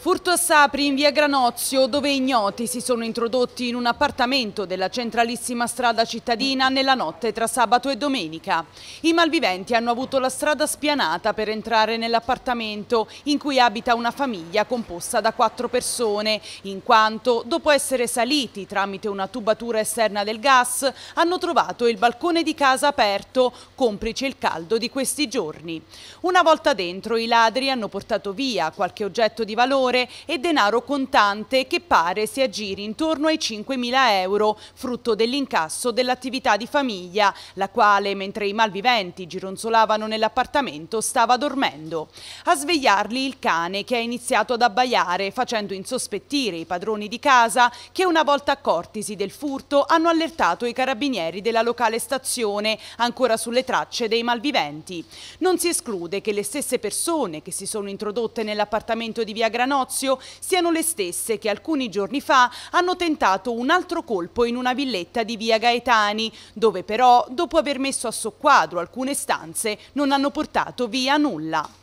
Furto a Sapri in via Granozio dove ignoti si sono introdotti in un appartamento della centralissima strada cittadina nella notte tra sabato e domenica. I malviventi hanno avuto la strada spianata per entrare nell'appartamento in cui abita una famiglia composta da quattro persone in quanto dopo essere saliti tramite una tubatura esterna del gas hanno trovato il balcone di casa aperto complice il caldo di questi giorni. Una volta dentro i ladri hanno portato via qualche oggetto di valore minore e denaro contante che pare si aggiri intorno ai 5.000 euro, frutto dell'incasso dell'attività di famiglia, la quale, mentre i malviventi gironzolavano nell'appartamento, stava dormendo. A svegliarli il cane che ha iniziato ad abbaiare, facendo insospettire i padroni di casa che una volta accortisi del furto hanno allertato i carabinieri della locale stazione, ancora sulle tracce dei malviventi. Non si esclude che le stesse persone che si sono introdotte nell'appartamento di Via Granò Nozio siano le stesse che alcuni giorni fa hanno tentato un altro colpo in una villetta di via Gaetani, dove però, dopo aver messo a soqquadro alcune stanze, non hanno portato via nulla.